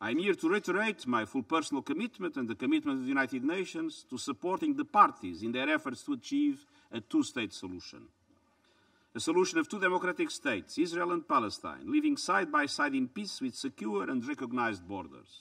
I'm here to reiterate my full personal commitment and the commitment of the United Nations to supporting the parties in their efforts to achieve a two-state solution. A solution of two democratic states, Israel and Palestine, living side by side in peace with secure and recognized borders.